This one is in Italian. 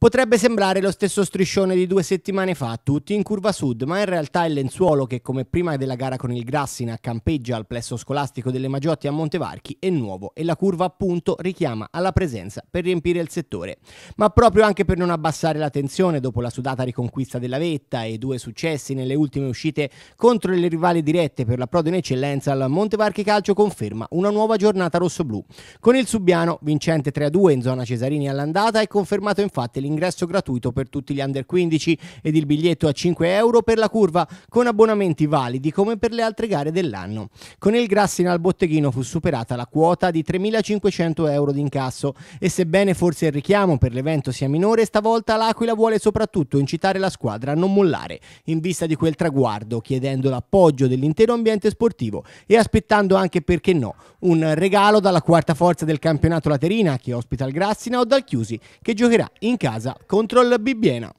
Potrebbe sembrare lo stesso striscione di due settimane fa, tutti in curva sud, ma in realtà il lenzuolo che come prima della gara con il Grassina campeggia al plesso scolastico delle Magiotti a Montevarchi è nuovo e la curva appunto richiama alla presenza per riempire il settore. Ma proprio anche per non abbassare la tensione dopo la sudata riconquista della vetta e i due successi nelle ultime uscite contro le rivali dirette per la Prodo in eccellenza, il Montevarchi Calcio conferma una nuova giornata rossoblù. Con il Subiano vincente 3-2 in zona Cesarini all'andata è confermato infatti l'ingresso gratuito per tutti gli under 15 ed il biglietto a 5 euro per la curva con abbonamenti validi come per le altre gare dell'anno. Con il Grassina al botteghino fu superata la quota di 3.500 euro di incasso e sebbene forse il richiamo per l'evento sia minore, stavolta l'Aquila vuole soprattutto incitare la squadra a non mollare in vista di quel traguardo, chiedendo l'appoggio dell'intero ambiente sportivo e aspettando anche, perché no, un regalo dalla quarta forza del campionato Laterina che ospita il Grassina o dal Chiusi che giocherà in casa casa. Control Bibbiena.